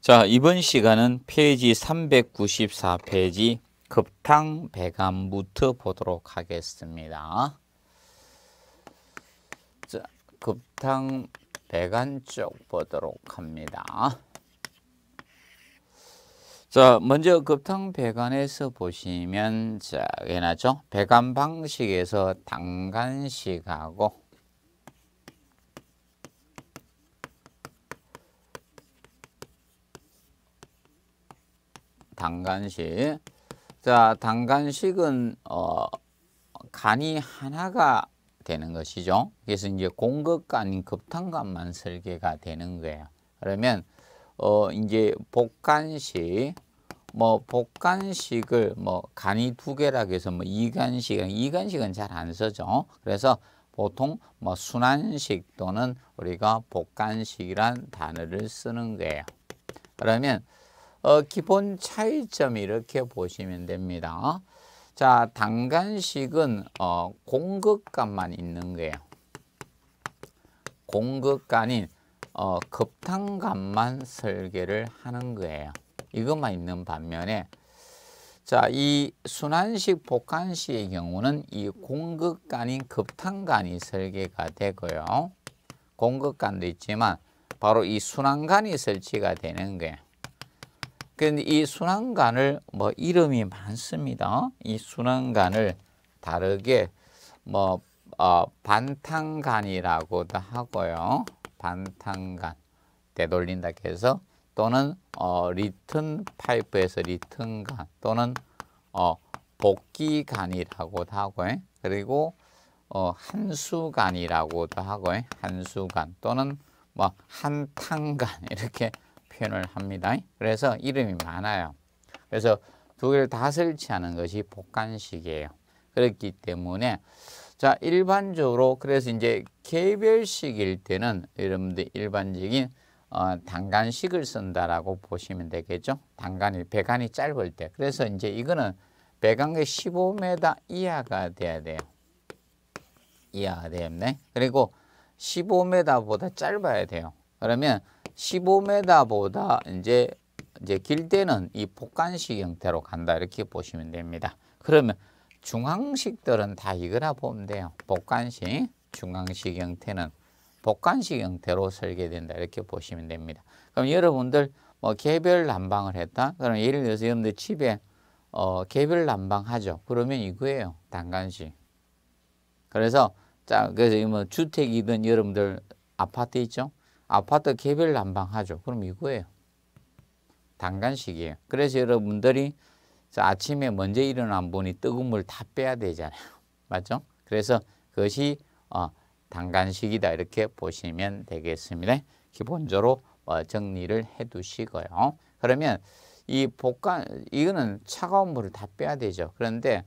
자, 이번 시간은 페이지 394페이지 급탕 배관부터 보도록 하겠습니다. 자, 급탕 배관 쪽 보도록 합니다. 자, 먼저 급탕 배관에서 보시면 자, 얘나죠? 배관 방식에서 당간식하고 당간식. 자, 당간식은 어, 간이 하나가 되는 것이죠. 그래서 이제 공급간, 급탄간만 설계가 되는 거예요. 그러면 어, 이제 복간식, 뭐 복간식을 뭐 간이 두 개라고 해서 뭐이간식 이간식은 잘 안 쓰죠. 그래서 보통 뭐 순환식 또는 우리가 복간식이란 단어를 쓰는 거예요. 그러면 어, 기본 차이점이 렇게 보시면 됩니다. 자, 단간식은 어, 공급값만 있는 거예요. 공급간인 어, 급탄값만 설계를 하는 거예요. 이것만 있는 반면에 자, 이 순환식 복한식의 경우는 이 공급간인 급탄간이 설계가 되고요. 공급간도 있지만 바로 이 순환간이 설치가 되는 거예요. 이 순환관을 뭐 이름이 많습니다. 이 순환관을 다르게 뭐 어, 반탕간이라고도 하고요. 반탕간 되돌린다 해서 또는 어, 리튼 파이프에서 리튼간 또는 어, 복귀간이라고도 하고요. 그리고 어, 한수간이라고도 하고요. 한수간 또는 뭐 한탕간 이렇게 표현을 합니다. 그래서 이름이 많아요. 그래서 두 개를 다 설치하는 것이 복간식이에요. 그렇기 때문에 자 일반적으로 그래서 이제 개별식일 때는 여러분들 일반적인 어, 단간식을 쓴다라고 보시면 되겠죠. 단간이 배간이 짧을 때. 그래서 이제 이거는 배관의 15m 이하가 돼야 돼요. 이하가 되네 그리고 15m보다 짧아야 돼요. 그러면 15m보다 이제 이제 길 때는 이 복간식 형태로 간다 이렇게 보시면 됩니다. 그러면 중앙식들은 다 이거라 보면 돼요. 복간식, 중앙식 형태는 복간식 형태로 설계된다 이렇게 보시면 됩니다. 그럼 여러분들 뭐 개별 난방을 했다. 그럼 예를 들어서 여러분들 집에 어, 개별 난방 하죠. 그러면 이거예요. 단간식. 그래서 자 그래서 뭐 주택이든 여러분들 아파트 있죠. 아파트 개별 난방하죠. 그럼 이거예요. 단간식이에요. 그래서 여러분들이 아침에 먼저 일어나 분이 뜨거운 물 다 빼야 되잖아요. 맞죠? 그래서 그것이 어, 단간식이다 이렇게 보시면 되겠습니다. 기본적으로 어, 정리를 해두시고요. 그러면 이 복간 이거는 차가운 물을 다 빼야 되죠. 그런데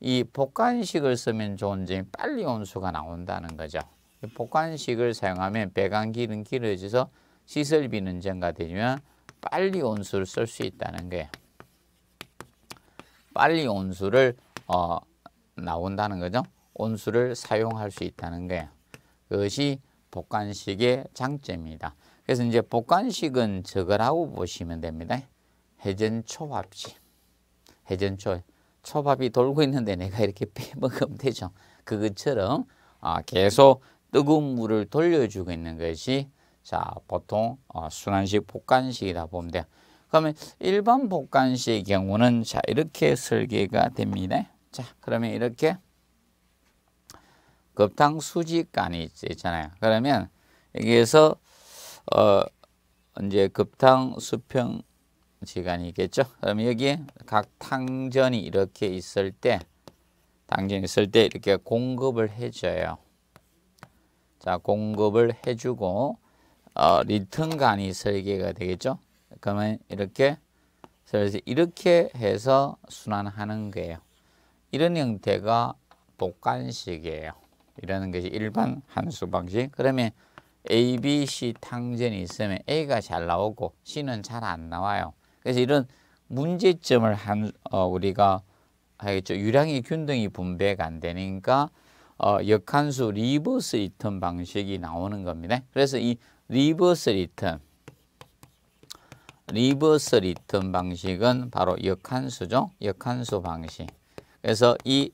이 복간식을 쓰면 좋은 점 빨리 온수가 나온다는 거죠. 복관식을 사용하면 배관기는 길어져서 시설비는 증가되지만 빨리 온수를 쓸 수 있다는 거예요. 빨리 온수를 어, 나온다는 거죠. 온수를 사용할 수 있다는 거예요. 그것이 복관식의 장점입니다. 그래서 이제 복관식은 저거라고 보시면 됩니다. 회전초밥식. 회전초. 초밥이 돌고 있는데 내가 이렇게 빼먹으면 되죠. 그것처럼 아, 계속 뜨거운 물을 돌려주고 있는 것이 자 보통 어, 순환식 복관식이다 보면 돼요. 그러면 일반 복관식의 경우는 자 이렇게 설계가 됩니다. 자 그러면 이렇게 급탕 수직관이 있잖아요. 그러면 여기에서 어 이제 급탕 수평 지간이 있겠죠. 그러면 여기에 각 탕전이 이렇게 있을 때탕전 있을 때 이렇게 공급을 해줘요. 자, 공급을 해주고 어, 리턴 간이 설계가 되겠죠. 그러면 이렇게 그래서 이렇게 해서 순환하는 거예요. 이런 형태가 복관식이에요. 이러 것이 일반 함수 방식. 그러면 A, B, C 탕전이 있으면 A가 잘 나오고 C는 잘 안 나와요. 그래서 이런 문제점을 한, 어, 우리가 하겠죠. 유량이 균등히 분배가 안 되니까 어, 역한수 리버스 리턴 방식이 나오는 겁니다. 그래서 이 리버스 리턴, 리버스 리턴 방식은 바로 역한수죠. 역한수 방식. 그래서 이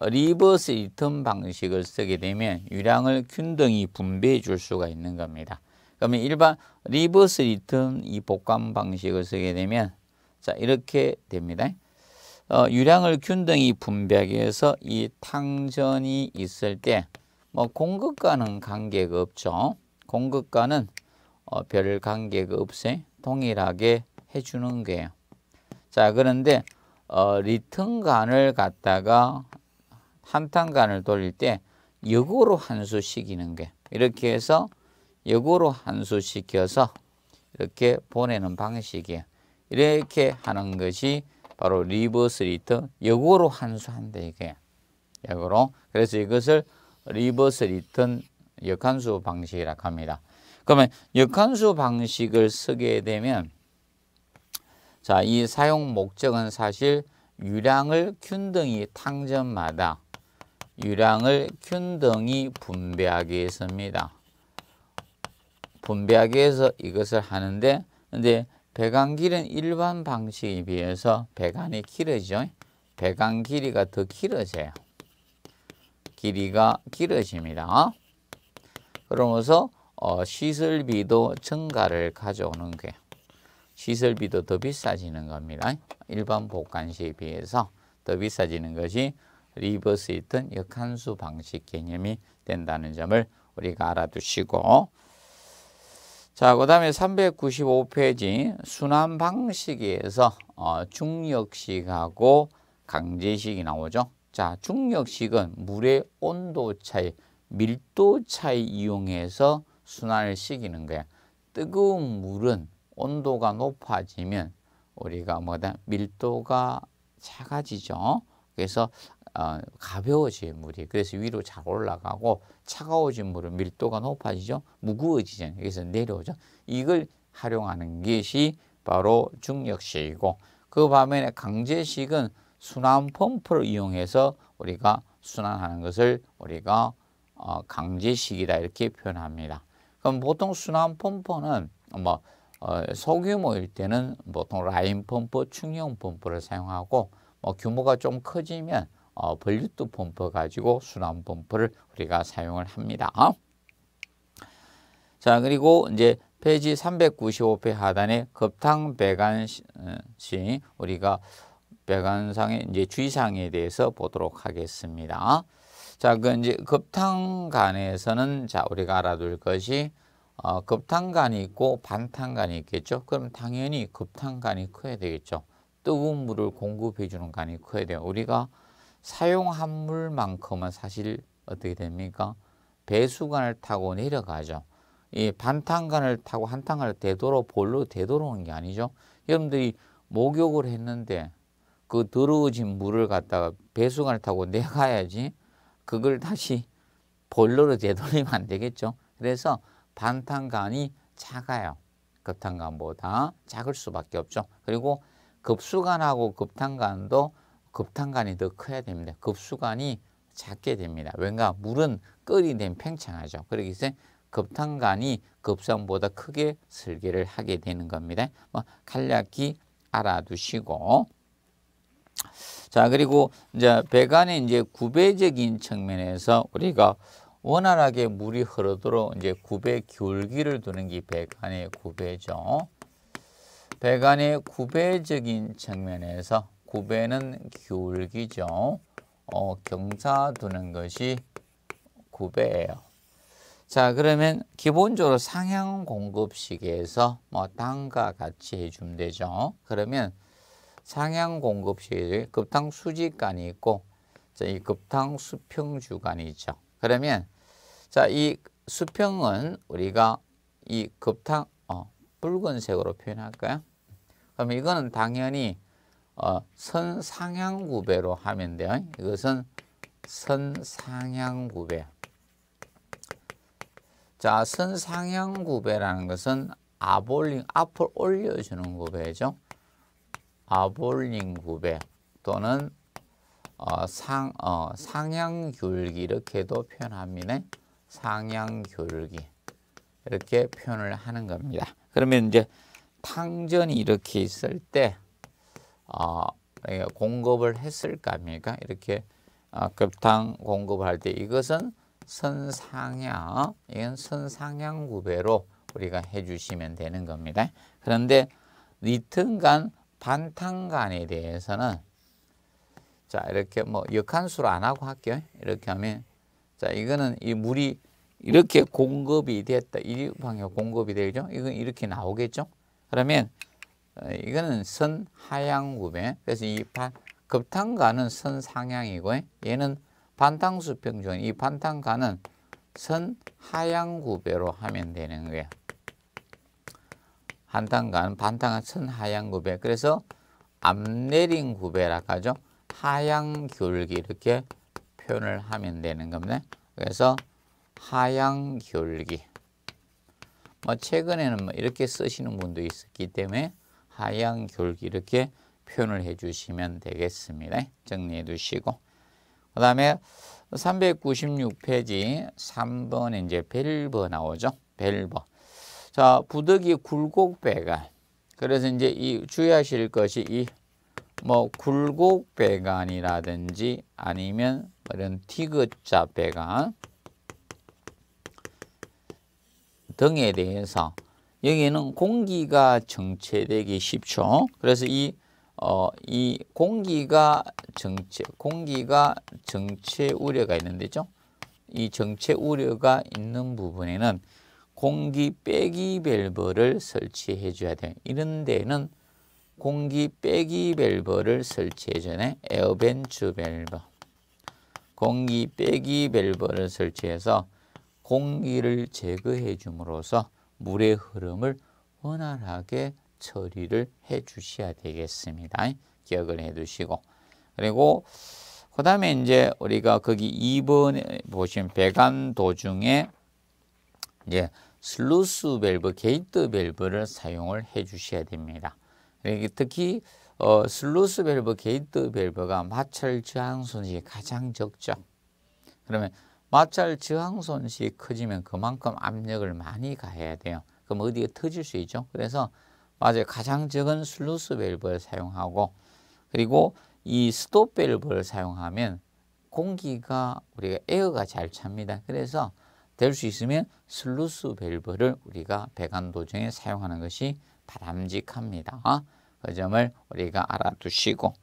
리버스 리턴 방식을 쓰게 되면 유량을 균등히 분배해 줄 수가 있는 겁니다. 그러면 일반 리버스 리턴 이 복감 방식을 쓰게 되면 자 이렇게 됩니다. 어, 유량을 균등히 분배하기 위해서 이 탕전이 있을 때 뭐 공급가는 관계가 없죠. 공급가는 어, 별 관계가 없이 동일하게 해주는 거예요. 자 그런데 어, 리턴간을 갖다가 한탄간을 돌릴 때 역으로 한수시키는 게 이렇게 해서 역으로 한수시켜서 이렇게 보내는 방식이에요. 이렇게 하는 것이 바로 리버스 리터 역으로 환수한다 이게 역으로 그래서 이것을 리버스 리턴 역한수 방식이라고 합니다. 그러면 역한수 방식을 쓰게 되면 자, 이 사용 목적은 사실 유량을 균등히 탕점마다 유량을 균등히 분배하기 위해서입니다. 분배하기 위해서 이것을 하는데 근데 배관 길은 일반 방식에 비해서 배관이 길어지죠. 배관 길이가 더 길어져요. 길이가 길어집니다. 그러면서 어, 시설비도 증가를 가져오는 게 시설비도 더 비싸지는 겁니다. 일반 복관시에 비해서 더 비싸지는 것이 리버스 히튼 역한수 방식 개념이 된다는 점을 우리가 알아두시고 자, 그 다음에 395페이지 순환 방식에서 어, 중력식하고 강제식이 나오죠. 자, 중력식은 물의 온도 차이, 밀도 차이 이용해서 순환을 시키는 거야. 뜨거운 물은 온도가 높아지면 우리가 뭐다 밀도가 작아지죠. 그래서 어, 가벼워진 물이 그래서 위로 잘 올라가고 차가워진 물은 밀도가 높아지죠. 무거워지죠. 여기서 내려오죠. 이걸 활용하는 것이 바로 중력식이고 그 반면에 강제식은 순환 펌프를 이용해서 우리가 순환하는 것을 우리가 어, 강제식이다 이렇게 표현합니다. 그럼 보통 순환 펌프는 뭐 어, 소규모일 때는 보통 라인 펌프, 충형 펌프를 사용하고 뭐 규모가 좀 커지면 어, 블루투 펌프 가지고 순환 펌프를 우리가 사용을 합니다. 자 그리고 이제 페이지 395회 하단에 급탕 배관 시 어, 우리가 배관상의 이제 주의사항에 대해서 보도록 하겠습니다. 자, 그 이제 급탕간에서는 자 우리가 알아둘 것이 어, 급탕간이 있고 반탕간이 있겠죠. 그럼 당연히 급탕간이 커야 되겠죠. 뜨거운 물을 공급해 주는 간이 커야 돼요. 우리가 사용한 물만큼은 사실 어떻게 됩니까? 배수관을 타고 내려가죠. 이 반탄관을 타고 한탄관을 되도록 볼로 되돌아오게 아니죠. 여러분들이 목욕을 했는데 그 더러워진 물을 갖다가 배수관을 타고 내가야지 그걸 다시 볼로로 되돌리면 안 되겠죠. 그래서 반탄관이 작아요. 급탄관보다 작을 수밖에 없죠. 그리고 급수관하고 급탄관도 급탄간이 더 커야 됩니다. 급수간이 작게 됩니다. 왠가 물은 끓이면 팽창하죠. 그러기 때문에 급탄간이 급성보다 크게 설계를 하게 되는 겁니다. 뭐 간략히 알아두시고 자 그리고 이제 배관의 이제 구배적인 측면에서 우리가 원활하게 물이 흐르도록 이제 구배 기울기를 두는 게 배관의 구배죠. 배관의 구배적인 측면에서 구배는 기울기죠. 어, 경사 두는 것이 구배예요. 자 그러면 기본적으로 상향 공급식에서 뭐 당과 같이 해주면 되죠. 그러면 상향 공급식에 급탕 수직간이 있고 자, 이 급탕 수평 주간이 있죠. 그러면 자이 수평은 우리가 이 급탕 어, 붉은색으로 표현할까요? 그럼 이거는 당연히 어, 선상향구배로 하면 돼요. 이것은 선상향구배. 자, 선상향구배라는 것은 아볼링, 앞을 올려주는 구배죠. 아볼링 구배 또는 어, 상, 어, 상향귤기 이렇게도 표현합니다. 상향귤기 이렇게 표현을 하는 겁니다. 그러면 이제 탕전이 이렇게 있을 때 어, 예, 공급을 했을까 합니까? 이렇게 어, 급탕 공급할때 이것은 선상향, 이건 선상향 구배로 우리가 해주시면 되는 겁니다. 그런데 리튼간 반탄간에 대해서는 자 이렇게 뭐 역한수로 안 하고 할게요. 이렇게 하면 자 이거는 이 물이 이렇게 공급이 됐다. 이 방향 공급이 되죠. 이건 이렇게 나오겠죠. 그러면 어, 이거는 선하향구배. 그래서 이 바, 급탄가는 선상향이고 얘는 반탕수평존. 이 반탕가는 선하향구배로 하면 되는 거예요. 한탄간, 반탕은 선하향구배. 그래서 암내린 구배라고 하죠. 하향귤기 이렇게 표현을 하면 되는 겁니다. 그래서 하향귤기. 뭐 최근에는 뭐 이렇게 쓰시는 분도 있었기 때문에 하향 결기 이렇게 표현을 해 주시면 되겠습니다. 정리해 두시고 그 다음에 396페이지 3번에 이제 벨버 나오죠. 벨버. 자, 부득이 굴곡배관. 그래서 이제 이 주의하실 것이 이 뭐 굴곡배관이라든지 아니면 이런 티그자 배관 등에 대해서 여기는 에 공기가 정체되기 쉽죠. 그래서 이, 어, 이 공기가 정체, 공기가 정체 우려가 있는데죠. 이 정체 우려가 있는 부분에는 공기 빼기 밸브를 설치해 줘야 돼요. 이런 데는 공기 빼기 밸브를 설치해 줘야 돼 에어벤츠 밸브. 공기 빼기 밸브를 설치해서 공기를 제거해 줌으로써 물의 흐름을 원활하게 처리를 해 주셔야 되겠습니다. 기억을 해 두시고. 그리고 그 다음에 이제 우리가 거기 2번에 보시면 배관 도중에 이제 슬루스 밸브, 게이트 밸브를 사용을 해 주셔야 됩니다. 특히 어, 슬루스 밸브, 게이트 밸브가 마찰 저항 손실이 가장 적죠. 그러면 마찰 저항손실이 커지면 그만큼 압력을 많이 가해야 돼요. 그럼 어디에 터질 수 있죠. 그래서 맞아요. 가장 적은 슬루스 밸브를 사용하고 그리고 이 스톱 밸브를 사용하면 공기가 우리가 에어가 잘 찹니다. 그래서 될 수 있으면 슬루스 밸브를 우리가 배관 도중에 사용하는 것이 바람직합니다. 그 점을 우리가 알아두시고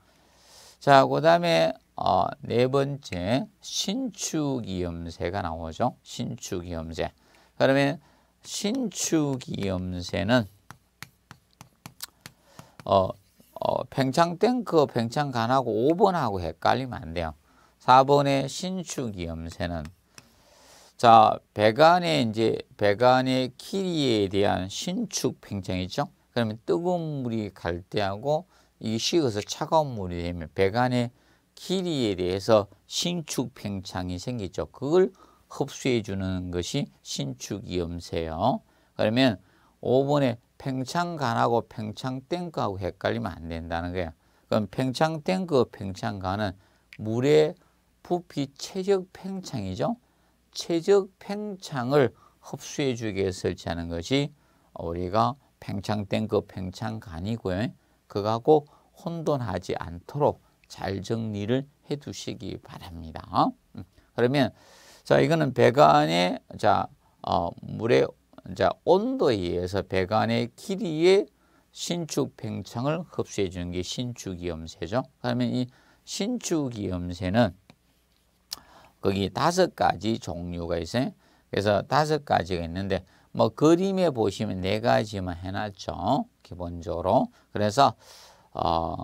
자, 그 다음에 어, 네 번째 신축이염세가 나오죠. 신축이염세. 그러면 신축이염세는 어, 어, 팽창탱크 팽창간하고 5번하고 헷갈리면 안 돼요. 4번의 신축이염세는 자 배관의 이제 배관의 길이에 대한 신축 팽창 있죠. 그러면 뜨거운 물이 갈 때하고 이 식어서 차가운 물이 되면 배관의 길이에 대해서 신축 팽창이 생기죠. 그걸 흡수해 주는 것이 신축 염세요 그러면 5번에 팽창 간하고 팽창 탱크하고 헷갈리면 안 된다는 거예요. 그럼 팽창 탱크, 팽창 간은 물의 부피 최적 팽창이죠. 최적 팽창을 흡수해 주기 위해 설치하는 것이 우리가 팽창 탱크, 팽창 간이고요. 그거하고 혼돈하지 않도록 잘 정리를 해 두시기 바랍니다. 어? 그러면 자 이거는 배관의 자 어, 물의 자 온도에 의해서 배관의 길이의 신축 팽창을 흡수해 주는 게 신축이염세죠. 그러면 이 신축이염세는 거기 다섯 가지 종류가 있어요. 그래서 다섯 가지가 있는데 뭐 그림에 보시면 네 가지만 해놨죠. 기본적으로. 그래서 어,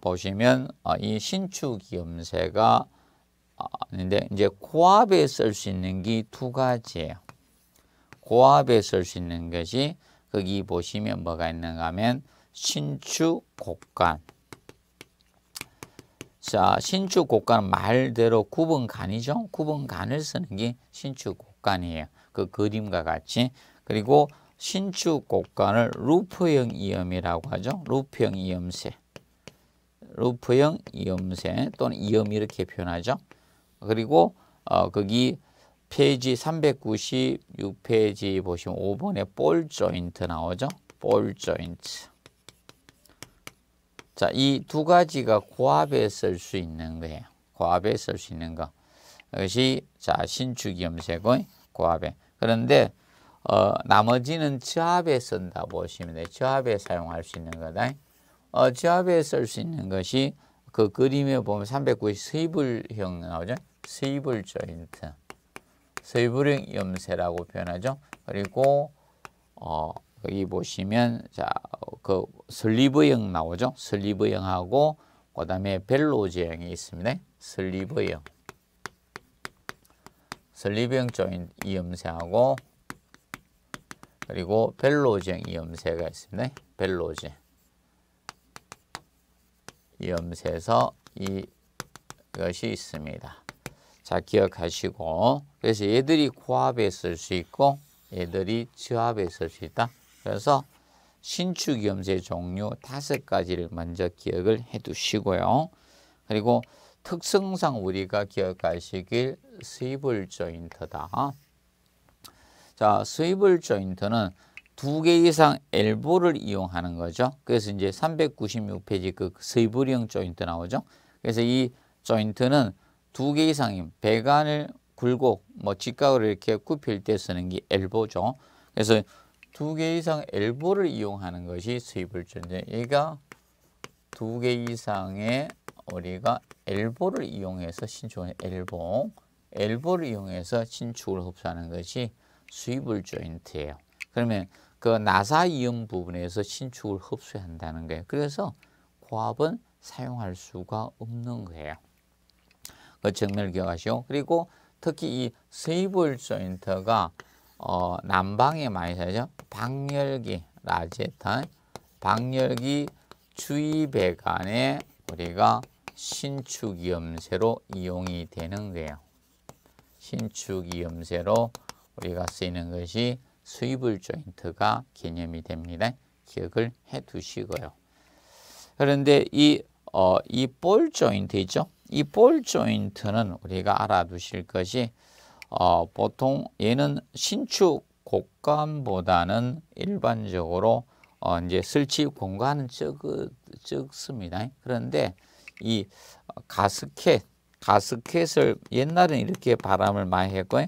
보시면 아, 이 신축이염세가 있는데 아, 이제 고압에 쓸 수 있는 게 두 가지예요. 고압에 쓸 수 있는 것이 거기 보시면 뭐가 있는가 하면 신축 곡간. 자, 신축 곡간 말대로 구분 간이죠. 구분 간을 쓰는 게 신축 곡간이에요. 그 그림과 같이. 그리고 신축 곡간을 루프형 이염이라고 하죠. 루프형 이염세. 루프형 이음새 또는 이음 이렇게 표현하죠. 그리고 어, 거기 페이지 396페이지 보시면 5번에 볼 조인트 나오죠. 볼 조인트. 자, 이 두 가지가 고압에 쓸 수 있는 거예요. 고압에 쓸 수 있는 거. 이것이 자, 신축 염색의 고압에. 그런데 어, 나머지는 저압에 쓴다 보시면 돼요. 저압에 사용할 수 있는 거다. 어, 지압에 쓸 수 있는 것이 그 그림에 보면 390 스이블형 나오죠. 스이블 조인트. 스이블형 염세라고 표현하죠. 그리고 어, 여기 보시면 자그 슬리브형 나오죠. 슬리브형하고 그 다음에 벨로지형이 있습니다. 슬리브형. 슬리브형 조인 이염세하고 그리고 벨로지형 염세가 있습니다. 벨로지. 염세서 이것이 있습니다. 자 기억하시고 그래서 얘들이 고압에 있수 있고 얘들이 저압에 있수 있다. 그래서 신축염세 종류 다섯 가지를 먼저 기억을 해두시고요. 그리고 특성상 우리가 기억하시길 스위블 조인트다. 자, 스위블 조인트는 두개 이상 엘보를 이용하는 거죠. 그래서 이제 396페이지 그세이리형 조인트 나오죠. 그래서 이 조인트는 두 개 이상인 배관을 굴곡, 뭐 직각을 이렇게 굽힐 때 쓰는 게 엘보죠. 그래서 두 개 이상 엘보를 이용하는 것이 스위블 조인트. 얘가 두 개 이상의 우리가 엘보를 이용해서 신축을 엘보, 엘보를 이용해서 신축을 흡수하는 것이 스위블 조인트예요. 그러면 그 나사 이음 부분에서 신축을 흡수한다는 거예요. 그래서 고압은 사용할 수가 없는 거예요. 그 정말 기억하시오. 그리고 특히 이 세이블 조인트가 어, 난방에 많이 사죠. 방열기, 라제탄, 방열기 주의배관에 우리가 신축염세로 이용이 되는 거예요. 신축염세로 우리가 쓰이는 것이 수입을 조인트가 개념이 됩니다. 기억을 해 두시고요. 그런데 이, 어, 이볼 조인트 있죠? 이 볼 조인트는 우리가 알아두실 것이 어, 보통 얘는 신축 곡간보다는 일반적으로 어, 이제 설치 공간은 적, 적습니다. 그런데 이 가스켓, 어, 가스켓을 옛날엔 이렇게 바람을 많이 했고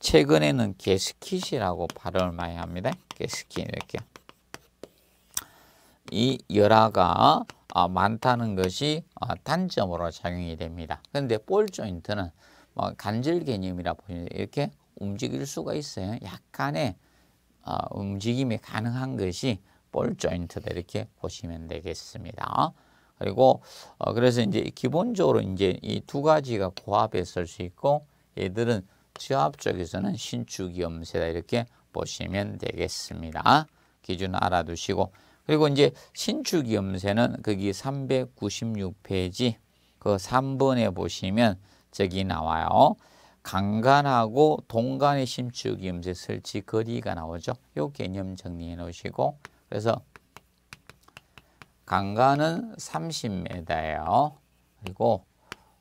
최근에는 게스킷이라고 발음을 많이 합니다. 게스킷 이렇게. 이 열화가 어, 많다는 것이 어, 단점으로 작용이 됩니다. 그런데 볼 조인트는 뭐 간절 개념이라 보시면 이렇게 움직일 수가 있어요. 약간의 어, 움직임이 가능한 것이 볼 조인트다 이렇게 보시면 되겠습니다. 그리고 그래서 이제 기본적으로 이제 이 두 가지가 고압에 쓸수 있고 얘들은 취압 쪽에서는 신축이염세다 이렇게 보시면 되겠습니다. 기준 알아두시고 그리고 이제 신축이염세는 거기 396페이지 그 3번에 보시면 저기 나와요. 강간하고 동간의 신축이염세 설치 거리가 나오죠. 요 개념 정리해 놓으시고 그래서 강간은 30m예요. 그리고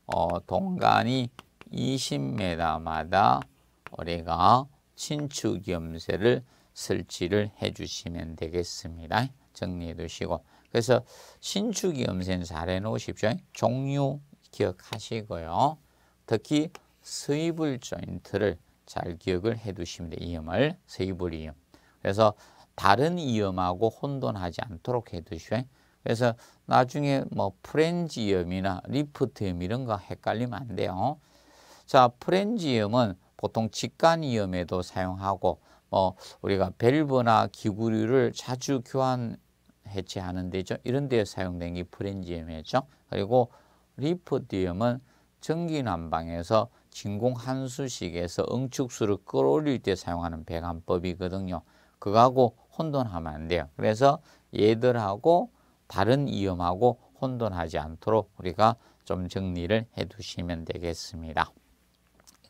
어, 동간이 20m마다 우리가 신축염세를 설치를 해주시면 되겠습니다. 정리해 두시고 그래서 신축염세는 잘 해놓으십시오. 종류 기억하시고요. 특히 스위블 조인트를 잘 기억을 해두시면 돼요. 이음을 스위블 이음. 그래서 다른 이음하고 혼돈하지 않도록 해두시오. 그래서 나중에 뭐 프렌지 이이나 리프트 이 이런 거 헷갈리면 안 돼요. 자, 프렌지염은 보통 직간이염에도 사용하고 뭐 우리가 밸브나 기구류를 자주 교환 해체하는 데죠. 이런 데에 사용된 게 프렌지염이죠. 그리고 리프디염은 전기난방에서 진공 한수식에서 응축수를 끌어올릴 때 사용하는 배관법이거든요. 그거하고 혼돈하면 안 돼요. 그래서 얘들하고 다른 이염하고 혼돈하지 않도록 우리가 좀 정리를 해 두시면 되겠습니다.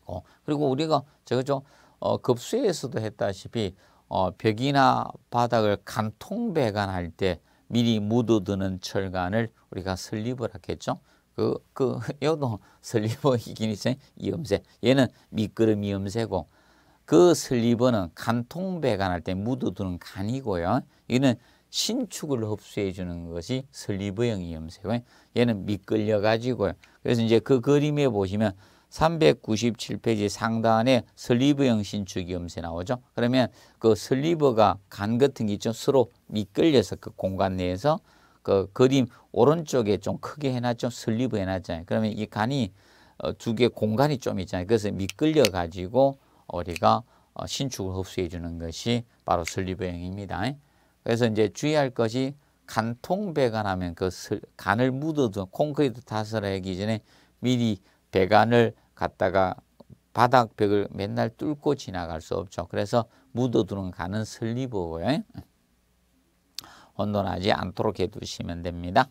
있고 어, 그리고 우리가 저가좀 어, 급수에서도 했다시피 어, 벽이나 바닥을 간통 배관할 때 미리 묻어두는 철관을 우리가 슬립을 하겠죠. 그, 그, 여도 슬리버 이기니세 이음새. 얘는 미끄럼 이음새고, 그 슬리버는 간통 배관할 때 묻어두는 간이고요. 이는 신축을 흡수해 주는 것이 슬리버형 이음새고 얘는 미끌려 가지고요. 그래서 이제 그 그림에 보시면 397페이지 상단에 슬리브형 신축이 염세 나오죠. 그러면 그 슬리브가 간 같은 게 있죠. 서로 미끌려서 그 공간 내에서 그 그림 오른쪽에 좀 크게 해놨죠. 슬리브 해놨잖아요. 그러면 이 간이 어, 두 개 공간이 좀 있잖아요. 그래서 미끌려 가지고 우리가 어, 신축을 흡수해 주는 것이 바로 슬리브형입니다. 그래서 이제 주의할 것이 간통 배관하면 그 슬, 간을 묻어둔 콘크리트 타설하기 전에 미리 배관을 갖다가 바닥벽을 맨날 뚫고 지나갈 수 없죠. 그래서 묻어두는 가는 슬리버고요. 혼돈하지 않도록 해두시면 됩니다.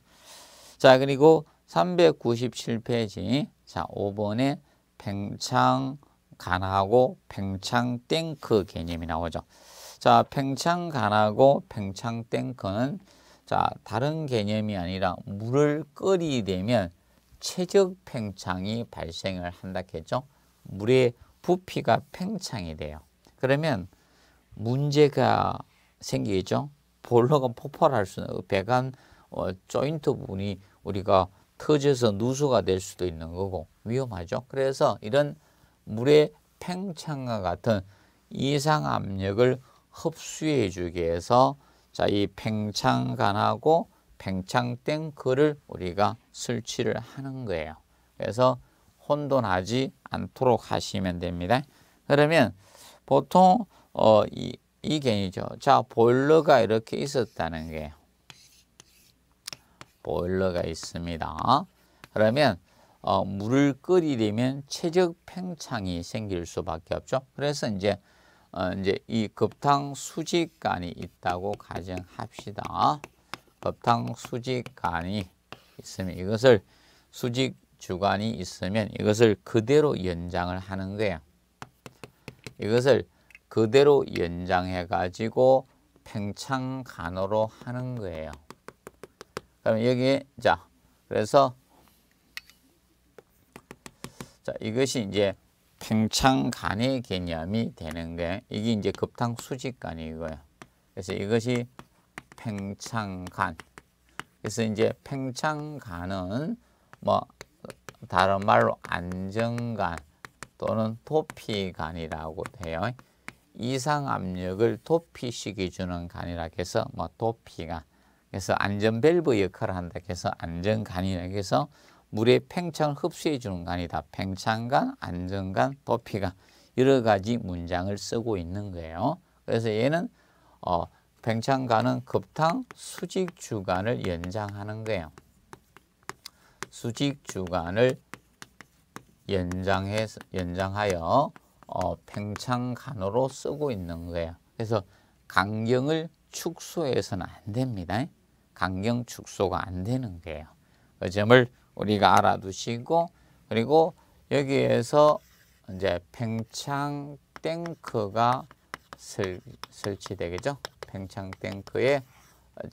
자 그리고 397페이지 자 5번에 팽창 간하고 팽창 탱크 개념이 나오죠. 자 팽창 간하고 팽창 탱크는 자 다른 개념이 아니라 물을 끓이되면 체적 팽창이 발생을 한다 했죠. 물의 부피가 팽창이 돼요. 그러면 문제가 생기죠. 볼러가 폭발할 수는 배관 어, 조인트 부분이 우리가 터져서 누수가 될 수도 있는 거고 위험하죠. 그래서 이런 물의 팽창과 같은 이상 압력을 흡수해 주기 위해서 자, 이 팽창관하고 팽창땡글를 우리가 설치를 하는 거예요. 그래서 혼돈하지 않도록 하시면 됩니다. 그러면 보통 어, 이, 이 개념이죠. 자, 보일러가 이렇게 있었다는 게 보일러가 있습니다. 그러면 어, 물을 끓이려면 최적 팽창이 생길 수밖에 없죠. 그래서 이제 어, 이제 이 급탕 수직관이 있다고 가정합시다. 법탕 수직관이 있으면 이것을 수직 주관이 있으면 이것을 그대로 연장을 하는 거예요. 이것을 그대로 연장해 가지고 팽창 간호로 하는 거예요. 그럼 여기 자 그래서 자 이것이 이제 팽창간의 개념이 되는 게 이게 이제 급탕 수직간이고요. 그래서 이것이 팽창간. 그래서 이제 팽창간은 뭐 다른 말로 안정간 또는 도피간이라고 해요. 이상 압력을 도피시켜주는 간이라 해서 뭐 도피간. 그래서 안전밸브 역할을 한다 해서 안전간이라 해서 물의 팽창을 흡수해 주는 간이다. 팽창간, 안전간, 도피간 여러 가지 문장을 쓰고 있는 거예요. 그래서 얘는 어, 팽창가는 급탕 수직 주간을 연장하는 거예요. 수직 주간을 연장해 연장하여 어, 팽창간으로 쓰고 있는 거예요. 그래서 강경을 축소해서는 안 됩니다. 강경 축소가 안 되는 거예요. 그 점을 우리가 알아두시고 그리고 여기에서 이제 팽창 탱크가 설치되겠죠. 팽창탱크의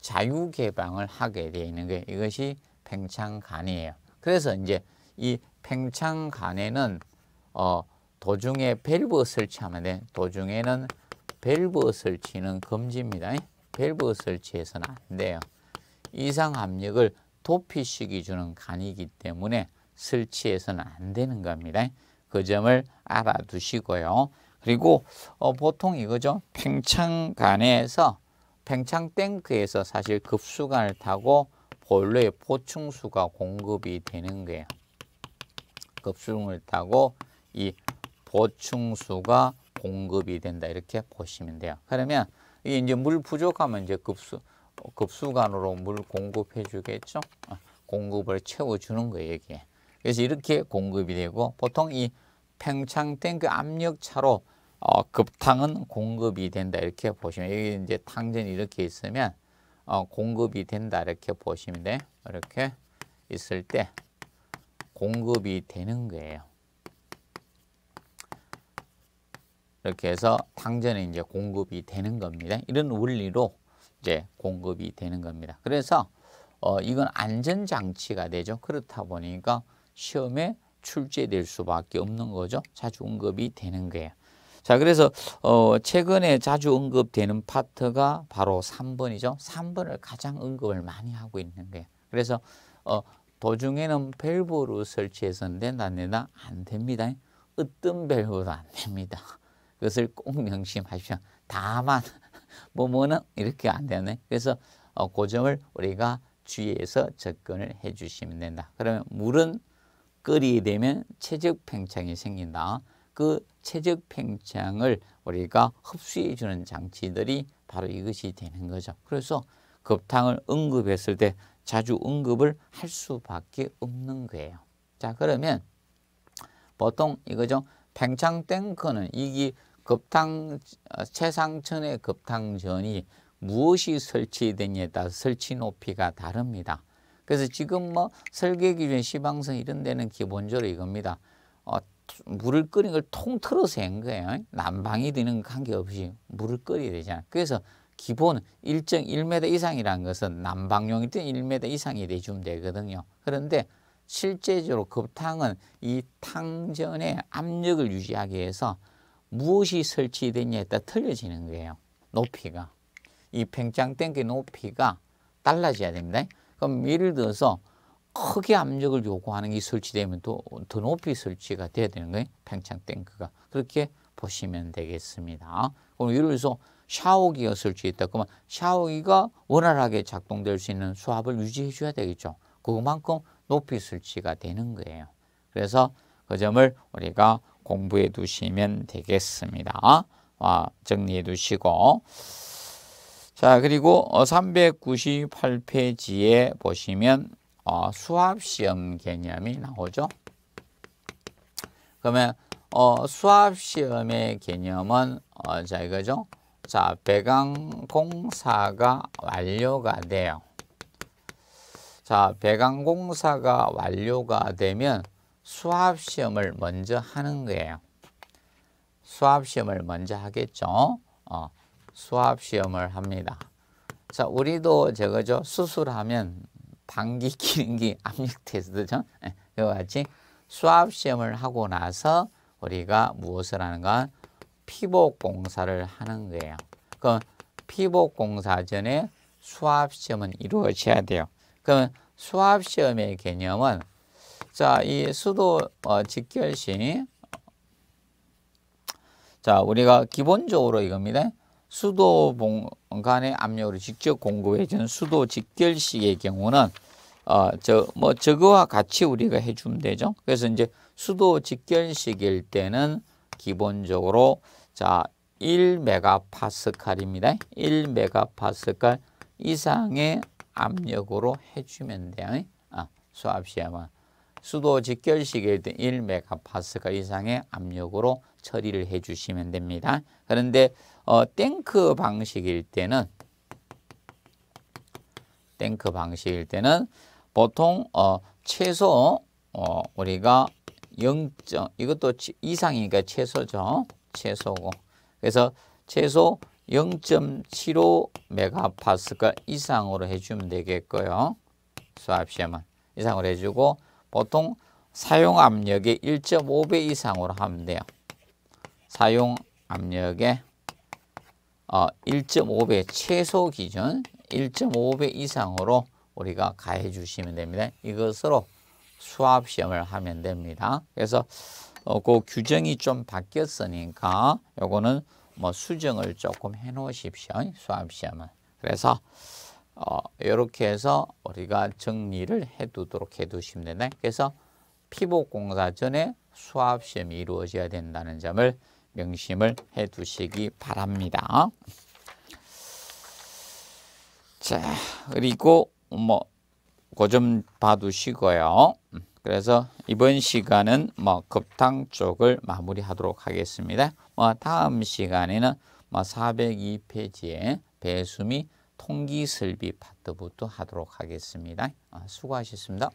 자유 개방을 하게 되어 있는 게 이것이 팽창간이에요. 그래서 이제 이 팽창간에는 어, 도중에 밸브 설치하는데 도중에는 밸브 설치는 금지입니다. 밸브 설치해서는 안 돼요. 이상 압력을 도피시이 주는 간이기 때문에 설치해서는 안 되는 겁니다. 그 점을 알아두시고요. 그리고 어, 보통 이거죠. 팽창간에서 팽창탱크에서 사실 급수관을 타고 본래 보충수가 공급이 되는 거예요. 급수를 타고 이 보충수가 공급이 된다 이렇게 보시면 돼요. 그러면 이제물 부족하면 이제 급수 급수관으로 물 공급해 주겠죠. 어, 공급을 채워 주는 거예요, 여기 그래서 이렇게 공급이 되고 보통 이 팽창 탱크 압력 차로 어, 급탕은 공급이 된다 이렇게 보시면 여기 이제 탕전이 이렇게 있으면 어, 공급이 된다 이렇게 보시면 돼 이렇게 있을 때 공급이 되는 거예요. 이렇게 해서 탕전에 이제 공급이 되는 겁니다. 이런 원리로 이제 공급이 되는 겁니다. 그래서 어, 이건 안전장치가 되죠. 그렇다 보니까 시험에 출제될 수밖에 없는 거죠. 자주 언급이 되는 거예요. 자, 그래서 어 최근에 자주 언급되는 파트가 바로 3번이죠. 3번을 가장 언급을 많이 하고 있는 거예요. 그래서 어 도중에는 밸브를 설치해서는 된다, 안 된다? 안 됩니다. 어떤 밸브도 안 됩니다. 그것을 꼭 명심하십시오. 다만 뭐 뭐는 이렇게 안 되네. 그래서 어, 고 그 점을 우리가 주의해서 접근을 해 주시면 된다. 그러면 물은 끓이게 되면 체적 팽창이 생긴다. 그 체적 팽창을 우리가 흡수해 주는 장치들이 바로 이것이 되는 거죠. 그래서 급탕을 언급했을 때 자주 언급을 할 수밖에 없는 거예요. 자 그러면 보통 이거죠. 팽창 탱크는 이게 급탕 어, 최상천의 급탕전이 무엇이 설치되냐에 따라 설치 높이가 다릅니다. 그래서 지금 뭐 설계 기준 시방선 이런 데는 기본적으로 이겁니다. 어, 물을 끓인 걸 통틀어서 한 거예요. 난방이 되는 관계없이 물을 끓여야 되잖아. 그래서 기본 일정 1m 이상이라는 것은 난방용일 때 1m 이상이 돼주면 되거든요. 그런데 실제적으로 급탕은 그 이 탕전의 압력을 유지하기 위해서 무엇이 설치되냐에 따라 틀려지는 거예요. 높이가. 이 팽창 탱크의 높이가 달라져야 됩니다. 그럼 예를 들어서 크게 압력을 요구하는 게 설치되면 또 더 높이 설치가 돼야 되는 거예요. 팽창 탱크가. 그렇게 보시면 되겠습니다. 그럼 예를 들어서 샤워기가 설치했다. 그러면 샤워기가 원활하게 작동될 수 있는 수압을 유지해 줘야 되겠죠. 그만큼 높이 설치가 되는 거예요. 그래서 그 점을 우리가 공부해 두시면 되겠습니다. 와, 정리해 두시고. 자, 그리고 398페이지에 보시면 어, 수합시험 개념이 나오죠. 그러면 어, 수학시험의 개념은 어, 자 이거죠. 자 배강 공사가 완료가 돼요. 자 배강 공사가 완료가 되면 수학시험을 먼저 하는 거예요. 수학시험을 먼저 하겠죠. 어, 수학시험을 합니다. 자 우리도 저거죠. 수술하면 방기 기능기 압력 테스트죠. 그와 같이 수학 시험을 하고 나서 우리가 무엇을 하는가? 피복 공사를 하는 거예요. 그 피복 공사 전에 수학 시험은 이루어져야 돼요. 그럼 수학 시험의 개념은 자, 이 수도 어, 직결시 자, 우리가 기본적으로 이겁니다. 수도 간의 압력으로 직접 공급해주는 수도 직결식의 경우는 어, 저, 뭐, 저거와 같이 우리가 해주면 되죠. 그래서 이제 수도 직결식일 때는 기본적으로 자, 1메가파스칼입니다. 1메가파스칼 이상의 압력으로 해주면 돼요. 아, 수압 시험은 수도 직결식일 때 1메가파스칼 이상의 압력으로 처리를 해주시면 됩니다. 그런데 어, 땡크 방식일 때는 땡크 방식일 때는 보통 어, 최소 어, 우리가 0. 이것도 이상이니까 최소죠. 최소고. 그래서 최소 0.75 메가파스칼 이상으로 해주면 되겠고요. 수압 시험은 이상으로 해주고 보통 사용 압력의 1.5배 이상으로 하면 돼요. 사용 압력의 1.5배 어, 최소 기준 1.5배 이상으로 우리가 가해 주시면 됩니다. 이것으로 수학 시험을 하면 됩니다. 그래서 어, 그 규정이 좀 바뀌었으니까 요거는 뭐 수정을 조금 해 놓으십시오. 수학 시험은. 그래서 어, 이렇게 해서 우리가 정리를 해 두도록 해 두시면 된다. 그래서 피복공사 전에 수학 시험이 이루어져야 된다는 점을 명심을 해 두시기 바랍니다. 자, 그리고 뭐, 그좀 봐두시고요. 그래서 이번 시간은 뭐 급탕 쪽을 마무리하도록 하겠습니다. 뭐 다음 시간에는 뭐 402페이지에 배수미 통기설비 파트부터 하도록 하겠습니다. 아, 수고하셨습니다.